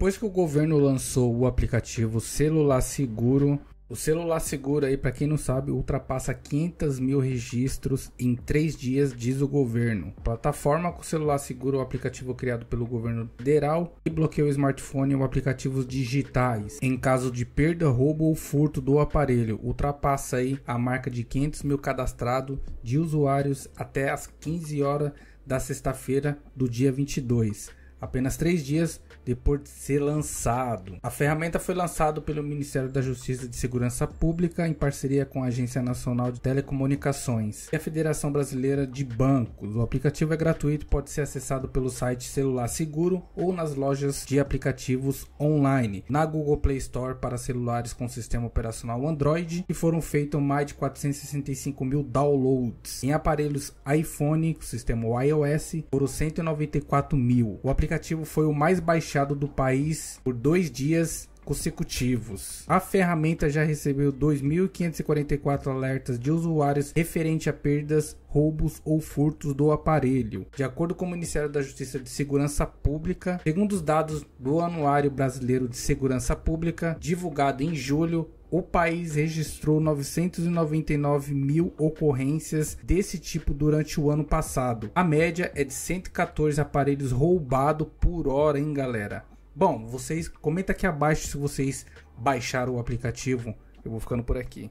depois que o governo lançou o aplicativo Celular Seguro, o celular seguro aí, para quem não sabe, ultrapassa 500 mil registros em três dias, diz o governo. A plataforma com celular seguro, o aplicativo criado pelo governo federal, que bloqueia o smartphone ou aplicativos digitais em caso de perda, roubo ou furto do aparelho. Ultrapassa aí a marca de 500 mil cadastrados de usuários até as 15 horas da sexta-feira do dia 22 apenas três dias depois de ser lançado. A ferramenta foi lançada pelo Ministério da Justiça de Segurança Pública em parceria com a Agência Nacional de Telecomunicações e a Federação Brasileira de Bancos. O aplicativo é gratuito e pode ser acessado pelo site Celular Seguro ou nas lojas de aplicativos online, na Google Play Store para celulares com sistema operacional Android e foram feitos mais de 465 mil downloads. Em aparelhos iPhone, com sistema iOS, foram 194 mil. O aplicativo aplicativo foi o mais baixado do país por dois dias consecutivos. A ferramenta já recebeu 2.544 alertas de usuários referente a perdas, roubos ou furtos do aparelho, de acordo com o Ministério da Justiça de Segurança Pública. Segundo os dados do Anuário Brasileiro de Segurança Pública, divulgado em julho, o país registrou 999 mil ocorrências desse tipo durante o ano passado. A média é de 114 aparelhos roubados por hora, hein, galera? Bom, vocês comenta aqui abaixo se vocês baixaram o aplicativo. Eu vou ficando por aqui.